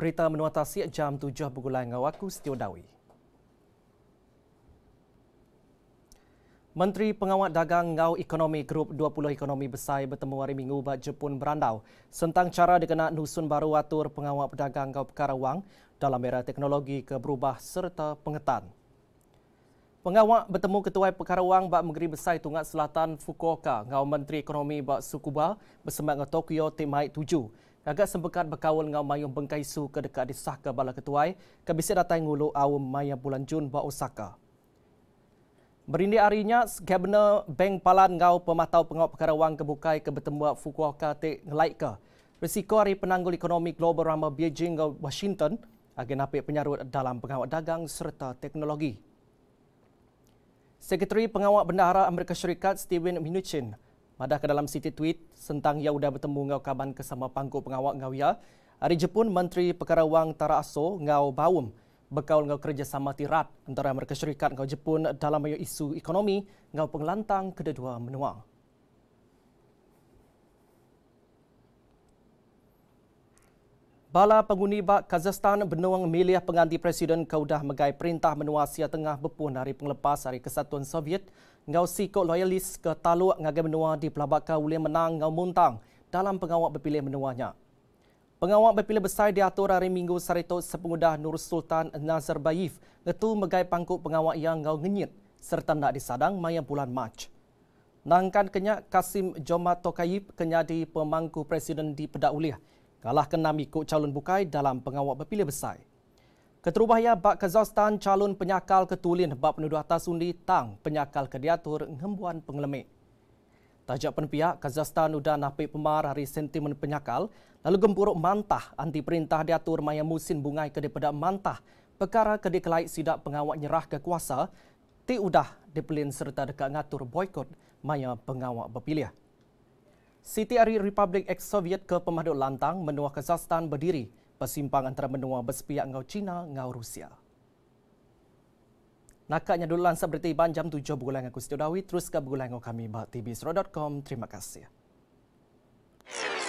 Kereta menua tasik jam 7 bergulai dengan waku Setiodawi. Menteri Pengawat Dagang Ngau Ekonomi Grup 20 Ekonomi Besar bertemu hari Minggu buat Jepun Berandau tentang cara dikenal nusun baru atur pengawat pedagang Ngau Perkara Wang dalam era teknologi keberubah serta pengetan. Pengawat bertemu Ketua Perkara Wang Bak Menteri Besar Tungat Selatan Fukuoka dengan Menteri Ekonomi Bak Sukuba bersemangat Tokyo Timai Agak sempekat berkawal dengan mayung bengkaisu ke dekat di Sahka Bala Ketuai, kebisik datang ngulu awam maya bulan Jun buat Osaka. Berindi harinya, Gabner Bank Palan ngau pematau pengawal perkara wang kebukai ke bertemu Fukuoka Tek Ngelaika. Risiko hari penanggul ekonomi global rama Beijing ke Washington, agen apik penyarut dalam pengawal dagang serta teknologi. Sekretari Pengawal Bendahara Amerika Syarikat Steven Mnuchin Madah ke dalam city tweet sentang ia sudah bertemu dengan kaban ke sama pangku pengawak ngau ia. Ya. Hari Jepun Menteri Perkara Wang Tara Aso ngau Baum bekal ngau kerjasama tirat antara Amerika Syarikat ngau Jepun dalam ayo isu ekonomi ngau penglantang kedua menuang. Bala Penguni Bak Kazakhstan benuang milih pengganti Presiden Kaudah Megai Perintah Menua Asia Tengah bepun hari penglepas dari Kesatuan Soviet ngau sikok loyalis ke taluk ngagai menua di pelabak kauli menang ngau muntang dalam pengawak berpilih menuanya. Pengawak berpilih besar diatur hari Minggu Sarito Sepengudah Nur Sultan Nazarbayev ngetu Megai pangkuk pengawak yang ngau ngenyit serta nak disadang maya bulan Mac. Nangkan kenyak Kasim Jomat Tokayib kenyadi pemangku Presiden di Pedak Uliah kalah kenam ikut calon bukai dalam pengawal berpilih besar. Keterubahaya Bak Kazakhstan calon penyakal ketulin Bak Penuduh Atas Undi Tang penyakal kediatur ngembuan pengelemik. Tajak penpihak Kazakhstan udah napik pemar hari sentimen penyakal lalu gempuruk mantah anti perintah diatur maya musin bungai kedepada mantah perkara kedek kelaik sidak pengawal nyerah ke kuasa ti udah dipelin serta dekat ngatur boykot maya pengawal berpilih. Siti Ari Republik Ex Soviet ke Pemadu Lantang menua Kazakhstan berdiri persimpang antara menua bersepiak ngau China ngau Rusia. Nakaknya dulu lansa berita iban jam 7 bulan aku Siti Dawi terus ke bulan kami bak tvsro.com terima kasih.